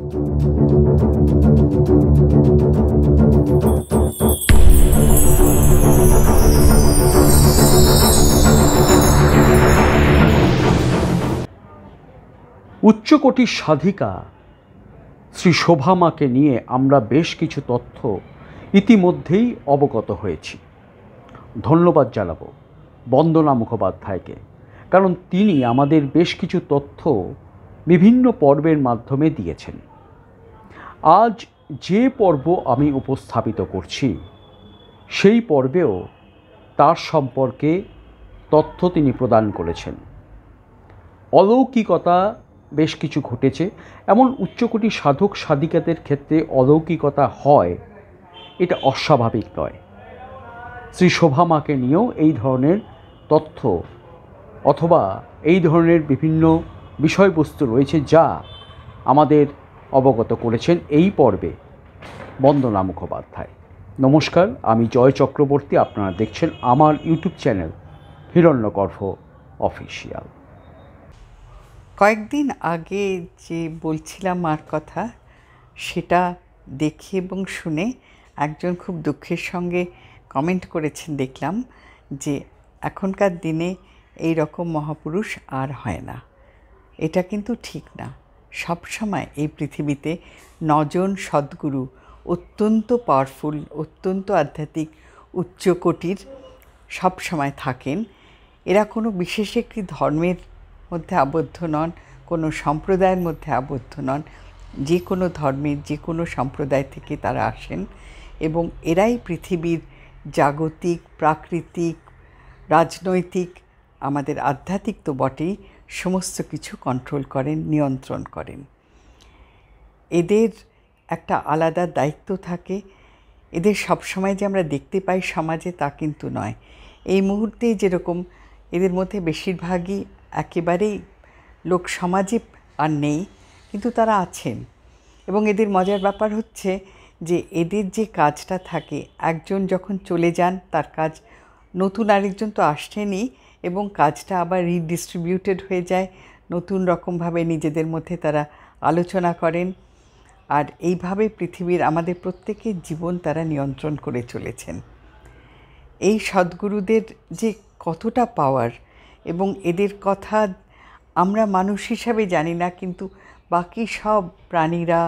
উচ্চকোটির সাধিকা শ্রী শোভামাকে নিয়ে আমরা বেশ কিছু তথ্য ইতিমধ্যেই অবগত হয়েছি ধন্যবাদ জানাব বন্দনা মুখোপাধ্যায়কে কারণ তিনি আমাদের বেশ কিছু তথ্য বিভিন্ন পর্বের মাধ্যমে দিয়েছেন আজ যে পর্ব আমি উপস্থাপিত করছি সেই পর্বেও তার সম্পর্কে তথ্য তিনি প্রদান করেছেন অলৌকিকতা বেশ কিছু ঘটেছে এমন উচ্চকোটি সাধক সাধিকাদের ক্ষেত্রে অলৌকিকতা হয় এটা অস্বাভাবিক নয় শ্রী শোভামাকে নিয়েও এই ধরনের তথ্য অথবা এই ধরনের বিভিন্ন বিষয়বস্তু রয়েছে যা আমাদের অবগত করেছেন এই পর্বে বন্দনা মুখোপাধ্যায় নমস্কার আমি জয় চক্রবর্তী আপনারা দেখছেন আমার ইউটিউব চ্যানেল হিরণ্যগর্ভ অফিসিয়াল কয়েকদিন আগে যে বলছিলাম আর কথা সেটা দেখে এবং শুনে একজন খুব দুঃখের সঙ্গে কমেন্ট করেছেন দেখলাম যে এখনকার দিনে এই রকম মহাপুরুষ আর হয় না এটা কিন্তু ঠিক না সবসময় এই পৃথিবীতে নজন সদ্গুরু অত্যন্ত পাওয়ারফুল অত্যন্ত আধ্যাত্মিক উচ্চকোটির সবসময় থাকেন এরা কোনো বিশেষ একটি ধর্মের মধ্যে আবদ্ধ নন কোনো সম্প্রদায়ের মধ্যে আবদ্ধ নন যে কোনো ধর্মের যে কোনো সম্প্রদায় থেকে তারা আসেন এবং এরাই পৃথিবীর জাগতিক প্রাকৃতিক রাজনৈতিক আমাদের আধ্যাত্মিক তো বটেই সমস্ত কিছু কন্ট্রোল করেন নিয়ন্ত্রণ করেন এদের একটা আলাদা দায়িত্ব থাকে এদের সবসময় যে আমরা দেখতে পাই সমাজে তা কিন্তু নয় এই মুহূর্তে যেরকম এদের মধ্যে বেশিরভাগই একেবারেই লোক সমাজে আর নেই কিন্তু তারা আছেন এবং এদের মজার ব্যাপার হচ্ছে যে এদের যে কাজটা থাকে একজন যখন চলে যান তার কাজ নতুন আরেকজন তো আসছেনই এবং কাজটা আবার রিডিস্ট্রিবিউটেড হয়ে যায় নতুন রকমভাবে নিজেদের মধ্যে তারা আলোচনা করেন আর এইভাবে পৃথিবীর আমাদের প্রত্যেকের জীবন তারা নিয়ন্ত্রণ করে চলেছেন এই সদ্গুরুদের যে কতটা পাওয়ার এবং এদের কথা আমরা মানুষ হিসাবে জানি না কিন্তু বাকি সব প্রাণীরা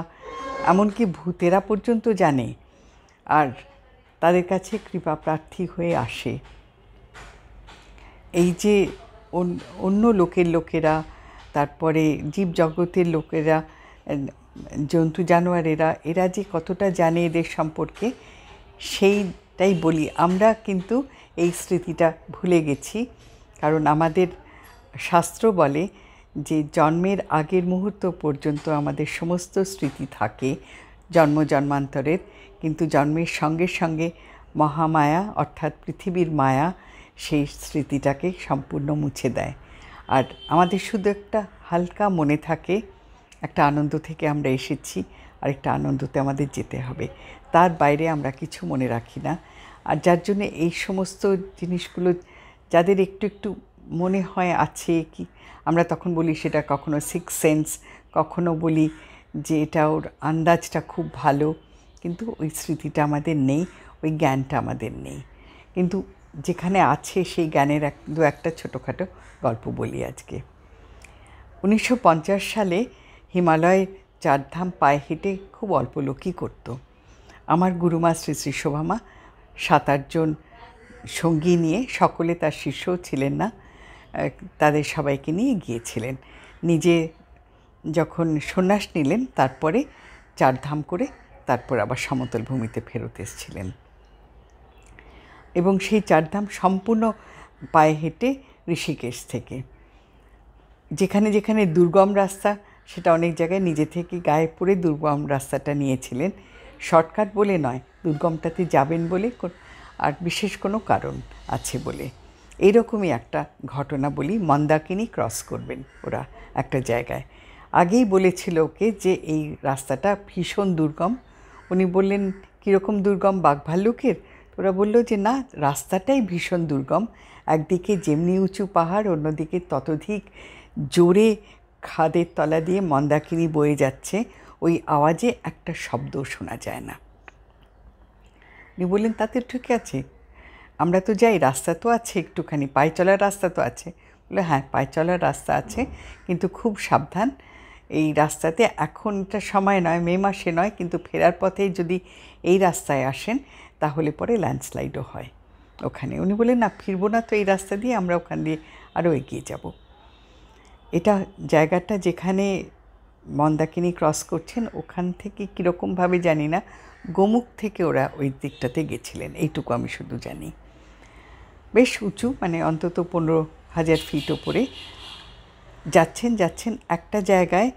এমনকি ভূতেরা পর্যন্ত জানে আর তাদের কাছে কৃপা প্রার্থী হয়ে আসে এই যে অন্য লোকের লোকেরা তারপরে জীবজগতের লোকেরা জন্তু জানোয়ারেরা এরা যে কতটা জানে এদের সম্পর্কে সেইটাই বলি আমরা কিন্তু এই স্মৃতিটা ভুলে গেছি কারণ আমাদের শাস্ত্র বলে যে জন্মের আগের মুহূর্ত পর্যন্ত আমাদের সমস্ত স্মৃতি থাকে জন্ম জন্মান্তরের কিন্তু জন্মের সঙ্গে সঙ্গে মহামায়া অর্থাৎ পৃথিবীর মায়া সেই স্মৃতিটাকে সম্পূর্ণ মুছে দেয় আর আমাদের শুধু একটা হালকা মনে থাকে একটা আনন্দ থেকে আমরা এসেছি আর একটা আনন্দতে আমাদের যেতে হবে তার বাইরে আমরা কিছু মনে রাখি না আর যার জন্য এই সমস্ত জিনিসগুলো যাদের একটু একটু মনে হয় আছে কি আমরা তখন বলি সেটা কখনো সিক্স সেন্স কখনো বলি যে এটা ওর আন্দাজটা খুব ভালো কিন্তু ওই স্মৃতিটা আমাদের নেই ওই জ্ঞানটা আমাদের নেই কিন্তু যেখানে আছে সেই জ্ঞানের এক দু একটা ছোটোখাটো গল্প বলি আজকে উনিশশো সালে হিমালয় চারধাম পায়ে হেঁটে খুব অল্প লোকই করত আমার গুরুমা শ্রী শ্রী শোভামা সাত আটজন সঙ্গী নিয়ে সকলে তার শিষ্যও ছিলেন না তাদের সবাইকে নিয়ে গিয়েছিলেন নিজে যখন সন্ন্যাস নিলেন তারপরে চারধাম করে তারপর আবার সমতল ভূমিতে ফেরত এসেছিলেন এবং সেই চারধাম সম্পূর্ণ পায়ে হেঁটে ঋষিকেশ থেকে যেখানে যেখানে দুর্গম রাস্তা সেটা অনেক জায়গায় নিজে থেকে গায়ে পড়ে দুর্গম রাস্তাটা নিয়েছিলেন শর্টকাট বলে নয় দুর্গমটাতে যাবেন বলে আর বিশেষ কোনো কারণ আছে বলে এরকমই একটা ঘটনা বলি মন্দাকিনী ক্রস করবেন ওরা একটা জায়গায় আগেই বলেছিল ওকে যে এই রাস্তাটা ভীষণ দুর্গম উনি বললেন কীরকম দুর্গম বাঘভাল্লুকের ওরা বলল যে না রাস্তাটাই ভীষণ দুর্গম একদিকে যেমনি উঁচু পাহাড় অন্যদিকে ততধিক জোরে খাদের তলা দিয়ে মন্দাকিনি বয়ে যাচ্ছে ওই আওয়াজে একটা শব্দ শোনা যায় না উনি বললেন তাতে ঠিক আছে আমরা তো যাই রাস্তা তো আছে একটুখানি পায়ে চলার রাস্তা তো আছে বলে হ্যাঁ পায়ে চলার রাস্তা আছে কিন্তু খুব সাবধান এই রাস্তাতে এখন এটা সময় নয় মে মাসে নয় কিন্তু ফেরার পথে যদি এই রাস্তায় আসেন তাহলে পরে ল্যান্ডস্লাইডও হয় ওখানে উনি বলেন না ফিরবো না তো এই রাস্তা দিয়ে আমরা ওখান দিয়ে আরও এগিয়ে যাব এটা জায়গাটা যেখানে মন্দাকিনী ক্রস করছেন ওখান থেকে কীরকমভাবে জানি না গোমুখ থেকে ওরা ওই দিকটাতে গেছিলেন এইটুকু আমি শুধু জানি বেশ উঁচু মানে অন্তত পনেরো হাজার ফিট ওপরে যাচ্ছেন যাচ্ছেন একটা জায়গায়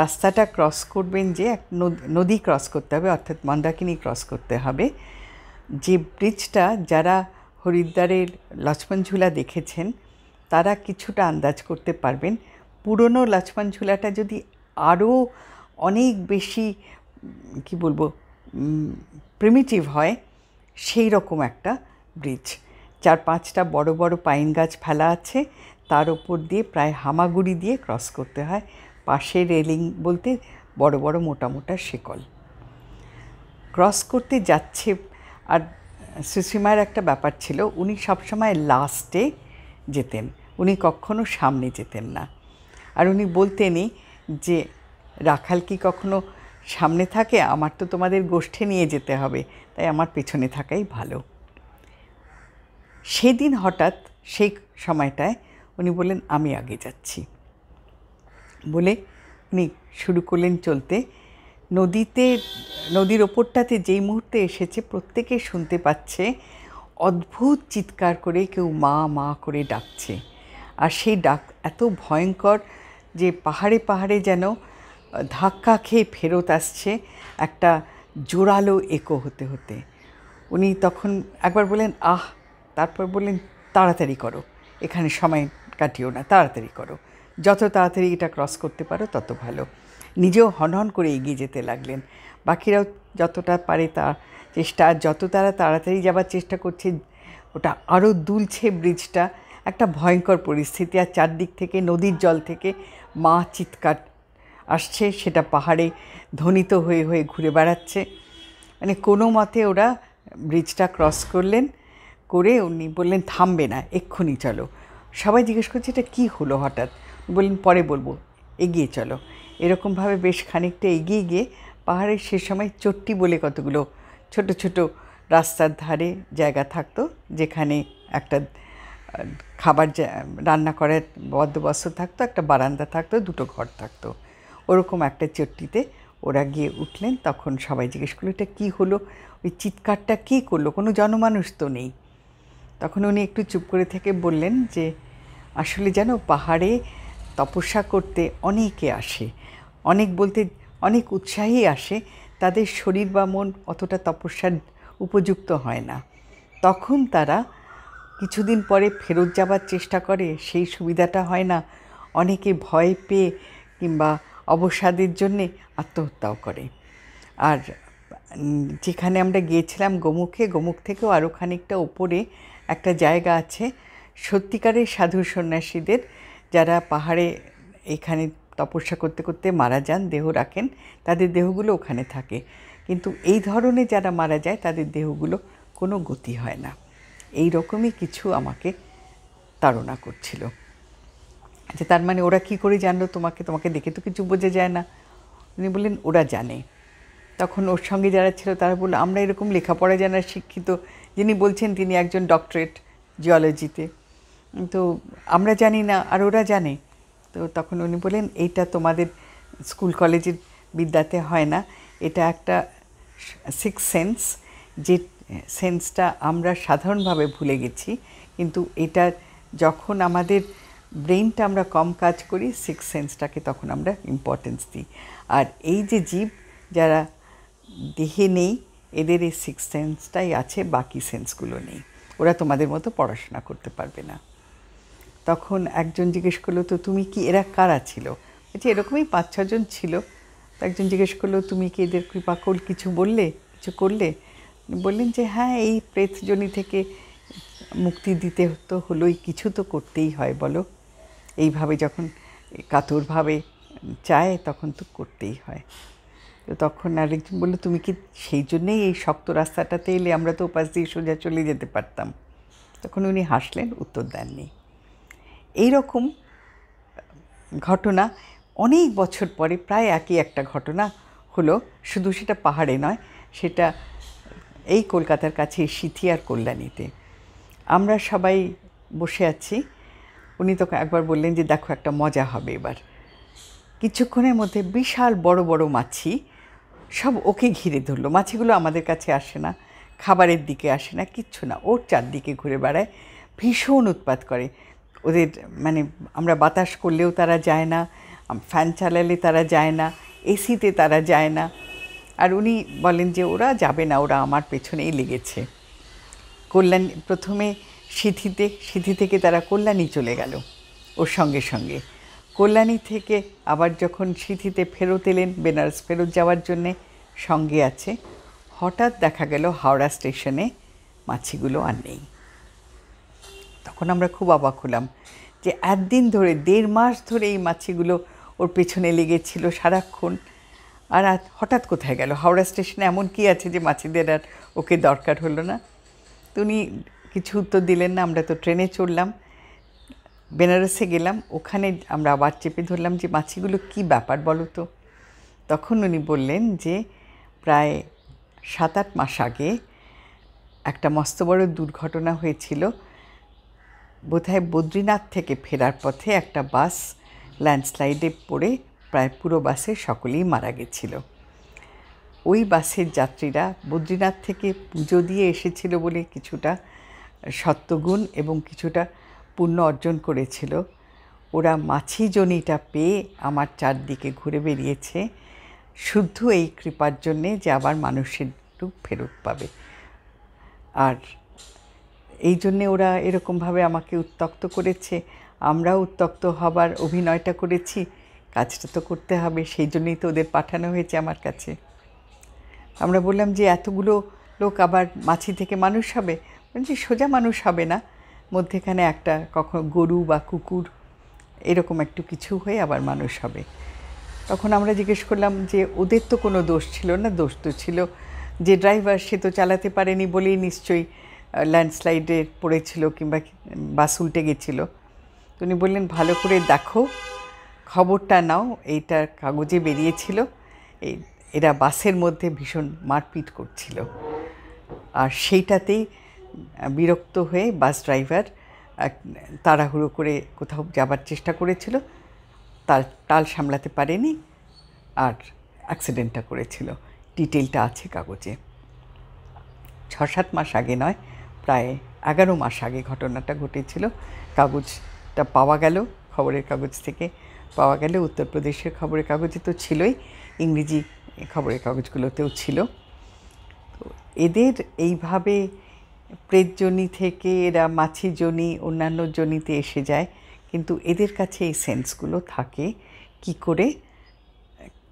রাস্তাটা ক্রস করবেন যে এক নদী ক্রস করতে হবে অর্থাৎ মন্দাকিনী ক্রস করতে হবে যে ব্রিজটা যারা হরিদ্বারের লক্ষ্মণঝুলা দেখেছেন তারা কিছুটা আন্দাজ করতে পারবেন পুরনো লক্ষ্মণঝুলাটা যদি আরও অনেক বেশি কি বলবো প্রিমিটিভ হয় সেই রকম একটা ব্রিজ চার পাঁচটা বড় বড় পাইন গাছ ফেলা আছে তার ওপর দিয়ে প্রায় হামাগুড়ি দিয়ে ক্রস করতে হয় পাশে রেলিং বলতে বড় বড় মোটা মোটা শেকল ক্রস করতে যাচ্ছে আর সুশ্রীমার একটা ব্যাপার ছিল উনি সবসময় লাস্টে যেতেন উনি কখনো সামনে যেতেন না আর উনি বলতেনই যে রাখাল কি কখনো সামনে থাকে আমার তো তোমাদের গোষ্ঠে নিয়ে যেতে হবে তাই আমার পেছনে থাকাই ভালো সেদিন হঠাৎ সেই সময়টায় উনি বললেন আমি আগে যাচ্ছি বলে উনি শুরু করলেন চলতে নদীতে নদীর ওপরটাতে যেই মুহূর্তে এসেছে প্রত্যেকে শুনতে পাচ্ছে অদ্ভুত চিৎকার করে কেউ মা মা করে ডাকছে আর সেই ডাক এত ভয়ঙ্কর যে পাহাড়ে পাহাড়ে যেন ধাক্কা খেয়ে ফেরত আসছে একটা জোরালো একো হতে হতে উনি তখন একবার বলেন আহ তারপর বললেন তাড়াতাড়ি করো এখানে সময় কাটিও না তাড়াতাড়ি করো যত তাড়াতাড়ি এটা ক্রস করতে পারো তত ভালো নিজেও হনহন করে এগিয়ে যেতে লাগলেন বাকিরাও যতটা পারে তার চেষ্টা যত তারা তাড়াতাড়ি যাবার চেষ্টা করছে ওটা আরও দুলছে ব্রিজটা একটা ভয়ঙ্কর পরিস্থিতি আর চারদিক থেকে নদীর জল থেকে মা চিৎকার আসছে সেটা পাহাড়ে ধ্বনিত হয়ে হয়ে ঘুরে বেড়াচ্ছে মানে কোনো মতে ওরা ব্রিজটা ক্রস করলেন করে উনি বললেন থামবে না এক্ষুনি চলো সবাই জিজ্ঞেস করছে এটা কী হলো হঠাৎ বললেন পরে বলবো এগিয়ে চলো এরকমভাবে বেশ খানিকটা এগিয়ে গিয়ে পাহাড়ের সে সময় চট্টি বলে কতগুলো ছোট ছোট রাস্তার ধারে জায়গা থাকতো যেখানে একটা খাবার রান্না করার বদ্যবস্ত থাকতো একটা বারান্দা থাকতো দুটো ঘর থাকতো ওরকম একটা চট্টিতে ওরা গিয়ে উঠলেন তখন সবাই জিজ্ঞেস করলো এটা কী হলো ওই চিৎকারটা কী করলো কোনো জনমানুষ তো নেই তখন উনি একটু চুপ করে থেকে বললেন যে আসলে যেন পাহাড়ে তপস্যা করতে অনেকে আসে অনেক বলতে অনেক উৎসাহী আসে তাদের শরীর বা মন অতটা তপস্যার উপযুক্ত হয় না তখন তারা কিছুদিন পরে ফেরত যাবার চেষ্টা করে সেই সুবিধাটা হয় না অনেকে ভয় পেয়ে কিংবা অবসাদের জন্যে আত্মহত্যাও করে আর যেখানে আমরা গিয়েছিলাম গোমুখে গোমুখ থেকেও আরও খানিকটা ওপরে একটা জায়গা আছে সত্যিকারের সাধু সন্ন্যাসীদের যারা পাহাড়ে এখানে তপস্যা করতে করতে মারা যান দেহ রাখেন তাদের দেহগুলো ওখানে থাকে কিন্তু এই ধরনের যারা মারা যায় তাদের দেহগুলো কোনো গতি হয় না এই রকমই কিছু আমাকে তাড়না করছিল যে তার মানে ওরা কি করে জানলো তোমাকে তোমাকে দেখে তো কিছু বোঝা যায় না উনি বললেন ওরা জানে তখন ওর সঙ্গে যারা ছিল তারা বললো আমরা এরকম লেখাপড়া জানার শিক্ষিত যিনি বলছেন তিনি একজন ডক্টরেট জিওলজিতে তো আমরা জানি না আর ওরা জানে তো তখন উনি বলেন এইটা তোমাদের স্কুল কলেজের বিদ্যাতে হয় না এটা একটা সিক্স সেন্স যে সেন্সটা আমরা সাধারণভাবে ভুলে গেছি কিন্তু এটা যখন আমাদের ব্রেনটা আমরা কম কাজ করি সিক্স সেন্সটাকে তখন আমরা ইম্পর্টেন্স দিই আর এই যে জীব যারা দেহে নেই এদের এই সিক্স সেন্সটাই আছে বাকি সেন্সগুলো নেই ওরা তোমাদের মতো পড়াশোনা করতে পারবে না তখন একজন জিজ্ঞেস করলো তো তুমি কি এরা কারা ছিল বলছি এরকমই পাঁচ ছজন ছিল তো একজন জিজ্ঞেস করলো তুমি কি এদের কৃপাকল কিছু বললে কিছু করলে বললেন যে হ্যাঁ এই প্রেতজনি থেকে মুক্তি দিতে তো হলোই কিছু তো করতেই হয় বলো এইভাবে যখন কাতরভাবে চায় তখন তো করতেই হয় তো তখন আরেকজন বললো তুমি কি সেই জন্যেই এই শক্ত রাস্তাটাতে এলে আমরা তো উপাস দিয়ে সোজা চলে যেতে পারতাম তখন উনি হাসলেন উত্তর দেননি এই রকম ঘটনা অনেক বছর পরে প্রায় একই একটা ঘটনা হলো শুধু সেটা পাহাড়ে নয় সেটা এই কলকাতার কাছে সিথিয়ার কল্যাণীতে আমরা সবাই বসে আছি উনি তো একবার বললেন যে দেখো একটা মজা হবে এবার কিছুক্ষণের মধ্যে বিশাল বড় বড় মাছি সব ওকে ঘিরে ধরলো মাছিগুলো আমাদের কাছে আসে না খাবারের দিকে আসে না কিচ্ছু না ওর চারদিকে ঘুরে বেড়ায় ভীষণ উৎপাত করে ওদের মানে আমরা বাতাস করলেও তারা যায় না ফ্যান চালালে তারা যায় না এসিতে তারা যায় না আর উনি বলেন যে ওরা যাবে না ওরা আমার পেছনেই লেগেছে কল্যাণ প্রথমে সিথিতে সিথি থেকে তারা কল্যাণী চলে গেল ওর সঙ্গে সঙ্গে কল্যাণী থেকে আবার যখন সিথিতে ফেরত এলেন বেনারস ফেরত যাওয়ার জন্যে সঙ্গে আছে হঠাৎ দেখা গেল হাওড়া স্টেশনে মাছিগুলো আর নেই তখন আমরা খুব অবাক হলাম যে একদিন ধরে দেড় মাস ধরে এই মাছিগুলো ওর পেছনে লেগেছিল সারাক্ষণ আর হঠাৎ কোথায় গেল হাওড়া স্টেশনে এমন কি আছে যে মাছিদের আর ওকে দরকার হলো না তো উনি কিছু উত্তর দিলেন না আমরা তো ট্রেনে চড়লাম বেনারসে গেলাম ওখানে আমরা আবার চেপে ধরলাম যে মাছিগুলো কি ব্যাপার বলো তো তখন উনি বললেন যে প্রায় সাত আট মাস আগে একটা মস্ত বড় দুর্ঘটনা হয়েছিল বোধহয় বদ্রীনাথ থেকে ফেরার পথে একটা বাস ল্যান্ডস্লাইডে পড়ে প্রায় পুরো বাসে সকলেই মারা গেছিল ওই বাসের যাত্রীরা বদ্রীনাথ থেকে পুজো দিয়ে এসেছিল বলে কিছুটা সত্যগুণ এবং কিছুটা পুণ্য অর্জন করেছিল ওরা মাছি জনিটা পেয়ে আমার চারদিকে ঘুরে বেরিয়েছে শুদ্ধ এই কৃপার জন্যে যে আবার মানুষের একটু ফেরত পাবে আর এই জন্যে ওরা এরকমভাবে আমাকে উত্তক্ত করেছে আমরাও উত্তক্ত হবার অভিনয়টা করেছি কাজটা তো করতে হবে সেই জন্যই তো ওদের পাঠানো হয়েছে আমার কাছে আমরা বললাম যে এতগুলো লোক আবার মাছি থেকে মানুষ হবে বলছি সোজা মানুষ হবে না মধ্যেখানে একটা কখনো গরু বা কুকুর এরকম একটু কিছু হয়ে আবার মানুষ হবে তখন আমরা জিজ্ঞেস করলাম যে ওদের তো কোনো দোষ ছিল না দোষ তো ছিল যে ড্রাইভার সে তো চালাতে পারেনি বলেই নিশ্চয়ই ল্যান্ডস্লাইডে পড়েছিল কিংবা বাস উল্টে গেছিলো তো উনি বললেন ভালো করে দেখো খবরটা নাও এইটা কাগজে বেরিয়েছিল এই এরা বাসের মধ্যে ভীষণ মারপিট করছিল আর সেইটাতেই বিরক্ত হয়ে বাস ড্রাইভার তাড়াহুড়ো করে কোথাও যাবার চেষ্টা করেছিল তার টাল সামলাতে পারেনি আর অ্যাক্সিডেন্টটা করেছিল ডিটেলটা আছে কাগজে ছ সাত মাস আগে নয় প্রায় এগারো মাস আগে ঘটনাটা ঘটেছিল কাগজটা পাওয়া গেল খবরের কাগজ থেকে পাওয়া গেলে উত্তরপ্রদেশের খবরের কাগজে তো ছিলই ইংরেজি খবরের কাগজগুলোতেও ছিল তো এদের এইভাবে প্রেতজনি থেকে এরা মাছি জনি অন্যান্য জনিতে এসে যায় কিন্তু এদের কাছে এই সেন্সগুলো থাকে কি করে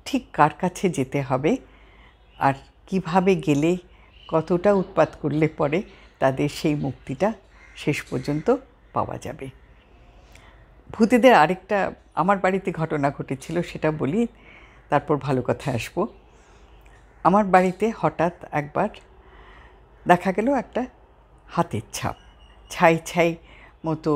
ঠিক কার কাছে যেতে হবে আর কিভাবে গেলে কতটা উৎপাত করলে পরে তাদের সেই মুক্তিটা শেষ পর্যন্ত পাওয়া যাবে ভূতেদের আরেকটা আমার বাড়িতে ঘটনা ঘটেছিল সেটা বলি তারপর ভালো কথা আসব আমার বাড়িতে হঠাৎ একবার দেখা গেল একটা হাতের ছাপ ছাই ছাই মতো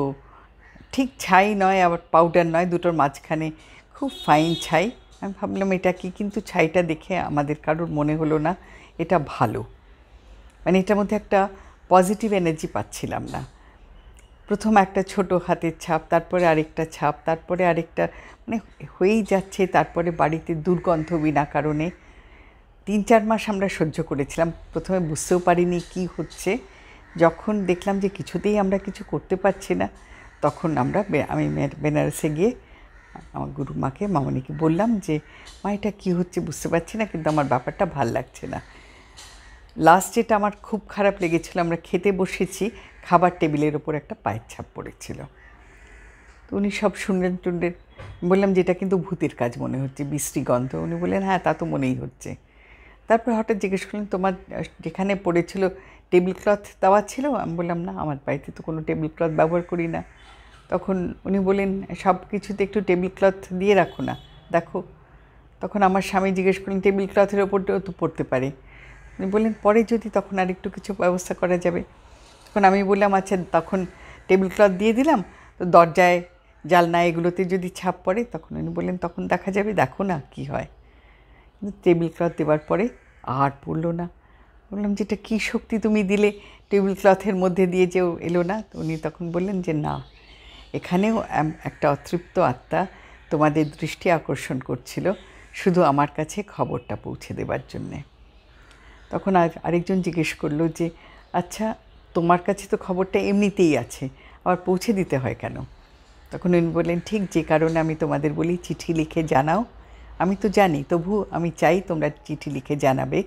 ঠিক ছাই নয় আবার পাউডার নয় দুটোর মাঝখানে খুব ফাইন ছাই আমি ভাবলাম এটা কি কিন্তু ছাইটা দেখে আমাদের কারোর মনে হলো না এটা ভালো মানে এটার মধ্যে একটা পজিটিভ এনার্জি পাচ্ছিলাম না প্রথম একটা ছোট হাতের ছাপ তারপরে আরেকটা ছাপ তারপরে আরেকটা মানে হয়েই যাচ্ছে তারপরে বাড়িতে দুর্গন্ধ বিনা কারণে তিন চার মাস আমরা সহ্য করেছিলাম প্রথমে বুঝতেও পারিনি কি হচ্ছে যখন দেখলাম যে কিছুতেই আমরা কিছু করতে পারছি না তখন আমরা আমি বেনারসে গিয়ে আমার গুরু মাকে মামনিকে বললাম যে মা এটা কী হচ্ছে বুঝতে পারছি না কিন্তু আমার ব্যাপারটা ভাল লাগছে না লাস্ট যেটা আমার খুব খারাপ লেগেছিলো আমরা খেতে বসেছি খাবার টেবিলের ওপর একটা পায়ের ছাপ পড়েছিল তো উনি সব শুনলেন টুনলেন বললাম যেটা কিন্তু ভূতের কাজ মনে হচ্ছে বিশ্রী গন্ধ উনি বললেন হ্যাঁ তা তো মনেই হচ্ছে তারপর হঠাৎ জিজ্ঞেস করলেন তোমার যেখানে পড়েছিল টেবিল ক্লথ দেওয়া ছিল আমি বললাম না আমার বাড়িতে তো কোনো টেবিল ক্লথ ব্যবহার করি না তখন উনি বলেন সব কিছুতে একটু টেবিল ক্লথ দিয়ে রাখো না দেখো তখন আমার স্বামী জিজ্ঞেস করলেন টেবিল ক্লথের ওপর তো পড়তে পারে উনি বললেন পরে যদি তখন আর একটু কিছু ব্যবস্থা করা যাবে তখন আমি বললাম আচ্ছা তখন টেবিল ক্লথ দিয়ে দিলাম তো দরজায় জালনা এগুলোতে যদি ছাপ পড়ে তখন উনি বললেন তখন দেখা যাবে দেখো না কি হয় কিন্তু টেবিল ক্লথ দেওয়ার পরে আর পড়লো না বললাম যেটা কী শক্তি তুমি দিলে টেবিল ক্লথের মধ্যে দিয়ে যেও এলো না উনি তখন বললেন যে না এখানেও একটা অতৃপ্ত আত্মা তোমাদের দৃষ্টি আকর্ষণ করছিল শুধু আমার কাছে খবরটা পৌঁছে দেবার জন্যে তখন আর আরেকজন জিজ্ঞেস করলো যে আচ্ছা তোমার কাছে তো খবরটা এমনিতেই আছে আবার পৌঁছে দিতে হয় কেন তখন উনি বললেন ঠিক যে কারণে আমি তোমাদের বলি চিঠি লিখে জানাও আমি তো জানি তবু আমি চাই তোমরা চিঠি লিখে জানাবে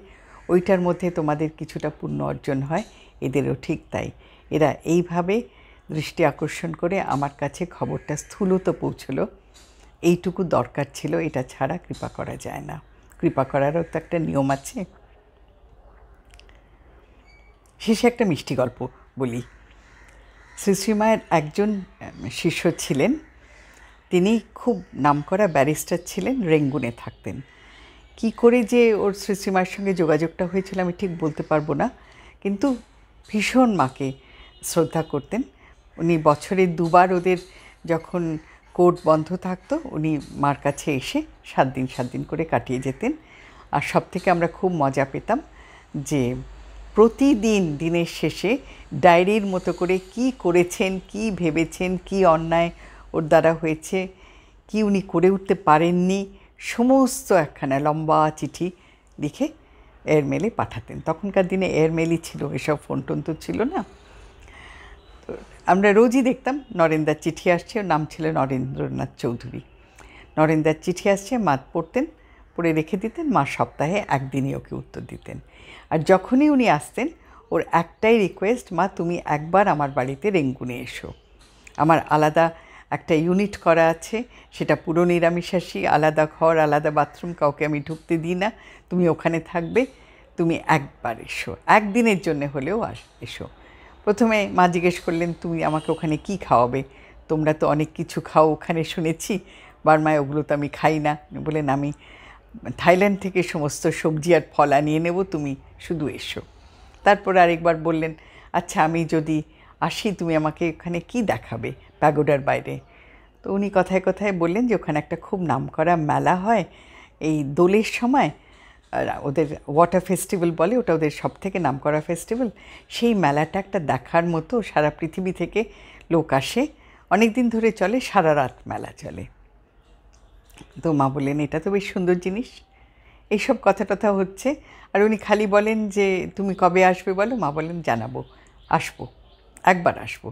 ওইটার মধ্যে তোমাদের কিছুটা পূর্ণ অর্জন হয় এদেরও ঠিক তাই এরা এইভাবে দৃষ্টি আকর্ষণ করে আমার কাছে খবরটা স্থূলত পৌঁছলো এইটুকু দরকার ছিল এটা ছাড়া কৃপা করা যায় না কৃপা করারও তো একটা নিয়ম আছে শেষে একটা মিষ্টি গল্প বলি শ্রীশ্রীমায়ের একজন শিষ্য ছিলেন তিনি খুব নামকরা ব্যারিস্টার ছিলেন রেঙ্গুনে থাকতেন কি করে যে ওর শ্রীমায়ের সঙ্গে যোগাযোগটা হয়েছিল আমি ঠিক বলতে পারবো না কিন্তু ভীষণ মাকে শ্রদ্ধা করতেন উনি বছরে দুবার ওদের যখন কোর্ট বন্ধ থাকতো উনি মার কাছে এসে সাত দিন সাত দিন করে কাটিয়ে যেতেন আর সব থেকে আমরা খুব মজা পেতাম যে প্রতিদিন দিনের শেষে ডায়েরির মতো করে কি করেছেন কি ভেবেছেন কি অন্যায় ওর দ্বারা হয়েছে কি উনি করে উঠতে পারেননি সমস্ত একখানা লম্বা চিঠি লিখে এয়ারমেলে পাঠাতেন তখনকার দিনে এয়ারমেলই ছিল এসব ফোন টোন তো ছিল না তো আমরা রোজই দেখতাম নরেন্দার চিঠি আসছে ওর নাম ছিল নরেন্দ্রনাথ চৌধুরী নরেন্দার চিঠি আসছে মা পড়তেন পড়ে রেখে দিতেন মা সপ্তাহে একদিনই ওকে উত্তর দিতেন আর যখনই উনি আসতেন ওর একটাই রিকোয়েস্ট মা তুমি একবার আমার বাড়িতে রেঙ্গুনে এসো আমার আলাদা একটা ইউনিট করা আছে সেটা পুরো নিরামিষাসী আলাদা ঘর আলাদা বাথরুম কাউকে আমি ঢুকতে দিই না তুমি ওখানে থাকবে তুমি একবার এসো একদিনের জন্য হলেও আস এসো প্রথমে মা জিজ্ঞেস করলেন তুমি আমাকে ওখানে কি খাওয়াবে তোমরা তো অনেক কিছু খাও ওখানে শুনেছি বারমায় ওগুলো তো আমি খাই না বলেন আমি থাইল্যান্ড থেকে সমস্ত সবজি আর ফল আনিয়ে নেব তুমি শুধু এসো তারপর আরেকবার বললেন আচ্ছা আমি যদি আসি তুমি আমাকে ওখানে কি দেখাবে প্যাগোডার বাইরে তো উনি কথায় কথায় বললেন যে ওখানে একটা খুব নামকরা মেলা হয় এই দোলের সময় ওদের ওয়াটার ফেস্টিভ্যাল বলে ওটা ওদের সব থেকে নাম করা ফেস্টিভ্যাল সেই মেলাটা একটা দেখার মতো সারা পৃথিবী থেকে লোক আসে অনেক দিন ধরে চলে সারা রাত মেলা চলে তো মা বললেন এটা তো বেশ সুন্দর জিনিস এইসব কথা টথা হচ্ছে আর উনি খালি বলেন যে তুমি কবে আসবে বলো মা বলেন জানাবো আসবো একবার আসবো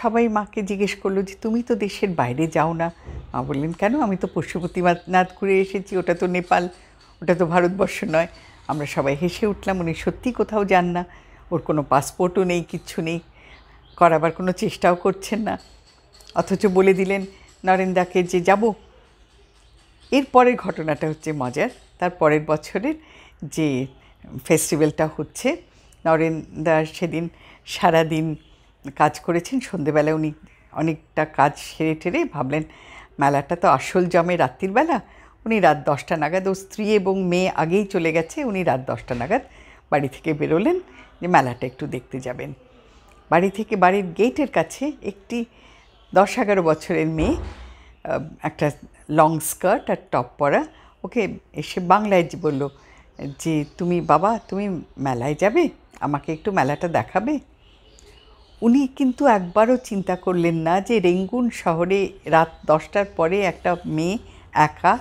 সবাই মাকে জিজ্ঞেস করলো যে তুমি তো দেশের বাইরে যাও না মা বললেন কেন আমি তো পশুপতিনাথ ঘুরে এসেছি ওটা তো নেপাল ওটা তো ভারতবর্ষ নয় আমরা সবাই হেসে উঠলাম উনি সত্যি কোথাও যান না ওর কোনো পাসপোর্টও নেই কিচ্ছু নেই করাবার কোনো চেষ্টাও করছেন না অথচ বলে দিলেন নরেন্দাকে যে যাবো এরপরের ঘটনাটা হচ্ছে মজার তার পরের বছরের যে ফেস্টিভ্যালটা হচ্ছে নরেন্দ্র সেদিন সারাদিন কাজ করেছেন সন্ধেবেলায় উনি অনেকটা কাজ সেরে টেরে ভাবলেন মেলাটা তো আসল জমে রাত্রিবেলা উনি রাত দশটা নাগাদ ও স্ত্রী এবং মেয়ে আগেই চলে গেছে উনি রাত দশটা নাগাদ বাড়ি থেকে বেরোলেন যে মেলাটা একটু দেখতে যাবেন বাড়ি থেকে বাড়ির গেটের কাছে একটি দশ এগারো বছরের মেয়ে একটা লং স্কার্ট আর টপ পরা ওকে এসে বাংলায় বলল যে তুমি বাবা তুমি মেলায় যাবে আমাকে একটু মেলাটা দেখাবে উনি কিন্তু একবারও চিন্তা করলেন না যে রেঙ্গুন শহরে রাত দশটার পরে একটা মেয়ে একা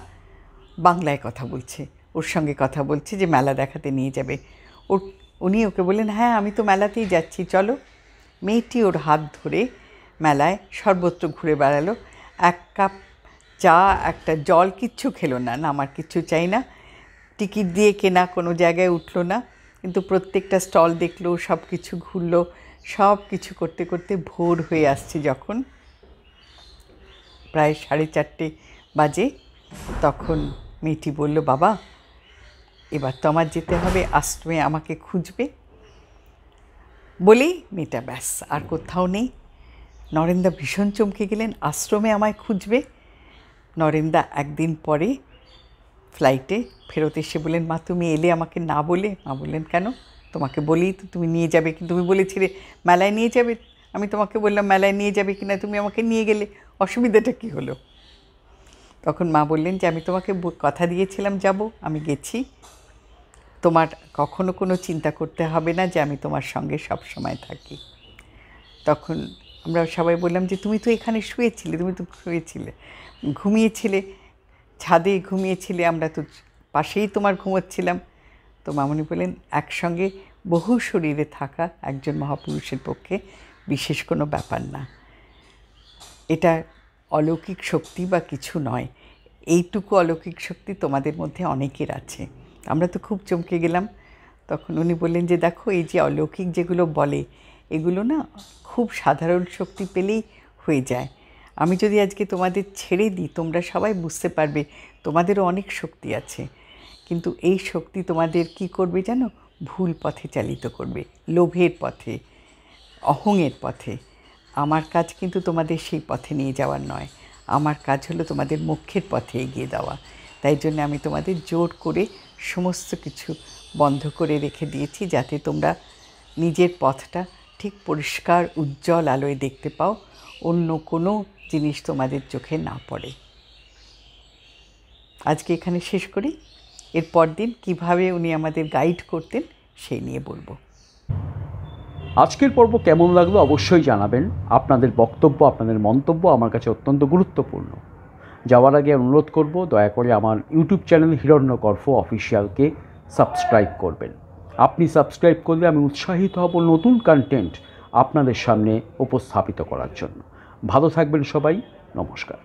বাংলায় কথা বলছে ওর সঙ্গে কথা বলছে যে মেলা দেখাতে নিয়ে যাবে ওর উনি ওকে বললেন হ্যাঁ আমি তো মেলাতেই যাচ্ছি চলো মেয়েটি ওর হাত ধরে মেলায় সর্বত্র ঘুরে বেড়ালো এক কাপ চা একটা জল কিচ্ছু খেলো না না আমার কিচ্ছু চাই না টিকিট দিয়ে কেনা কোনো জায়গায় উঠলো না কিন্তু প্রত্যেকটা স্টল দেখলো সব কিছু ঘুরলো সব কিছু করতে করতে ভোর হয়ে আসছে যখন প্রায় সাড়ে চারটে বাজে তখন মেয়েটি বলল বাবা এবার তো আমার যেতে হবে আশ্রমে আমাকে খুঁজবে বলেই মেয়েটা ব্যাস আর কোথাও নেই নরেন্দা ভীষণ চমকে গেলেন আশ্রমে আমায় খুঁজবে নরেন্দা একদিন পরে ফ্লাইটে ফেরত এসে বলেন মা তুমি এলে আমাকে না বলে মা বললেন কেন তোমাকে বলি তো তুমি নিয়ে যাবে কি তুমি বলেছি রে মেলায় নিয়ে যাবে আমি তোমাকে বললাম মেলায় নিয়ে যাবে কি না তুমি আমাকে নিয়ে গেলে অসুবিধাটা কি হলো তখন মা বললেন যে আমি তোমাকে কথা দিয়েছিলাম যাব আমি গেছি তোমার কখনো কোনো চিন্তা করতে হবে না যে আমি তোমার সঙ্গে সব সময় থাকি তখন আমরা সবাই বললাম যে তুমি তো এখানে শুয়েছিলে তুমি তো শুয়েছিলে ঘুমিয়েছিলে ছাদে ঘুমিয়েছিলে আমরা তো পাশেই তোমার ঘুমোচ্ছিলাম তো মামনি বললেন একসঙ্গে বহু শরীরে থাকা একজন মহাপুরুষের পক্ষে বিশেষ কোনো ব্যাপার না এটা অলৌকিক শক্তি বা কিছু নয় এইটুকু অলৌকিক শক্তি তোমাদের মধ্যে অনেকের আছে আমরা তো খুব চমকে গেলাম তখন উনি বললেন যে দেখো এই যে অলৌকিক যেগুলো বলে এগুলো না খুব সাধারণ শক্তি পেলেই হয়ে যায় আমি যদি আজকে তোমাদের ছেড়ে দিই তোমরা সবাই বুঝতে পারবে তোমাদেরও অনেক শক্তি আছে কিন্তু এই শক্তি তোমাদের কি করবে যেন ভুল পথে চালিত করবে লোভের পথে অহংয়ের পথে আমার কাজ কিন্তু তোমাদের সেই পথে নিয়ে যাওয়ার নয় আমার কাজ হলো তোমাদের মুখ্যের পথে এগিয়ে দেওয়া তাই জন্য আমি তোমাদের জোর করে সমস্ত কিছু বন্ধ করে রেখে দিয়েছি যাতে তোমরা নিজের পথটা ঠিক পরিষ্কার উজ্জ্বল আলোয় দেখতে পাও অন্য কোনো জিনিস তোমাদের চোখে না পড়ে আজকে এখানে শেষ করি এর দিন কিভাবে উনি আমাদের গাইড করতেন সেই নিয়ে বলবো আজকের পর্ব কেমন লাগলো অবশ্যই জানাবেন আপনাদের বক্তব্য আপনাদের মন্তব্য আমার কাছে অত্যন্ত গুরুত্বপূর্ণ যাওয়ার আগে অনুরোধ করব দয়া করে আমার ইউটিউব চ্যানেল হিরণ্যকর্ফ অফিসিয়ালকে সাবস্ক্রাইব করবেন আপনি সাবস্ক্রাইব করলে আমি উৎসাহিত হব নতুন কন্টেন্ট আপনাদের সামনে উপস্থাপিত করার জন্য ভালো থাকবেন সবাই নমস্কার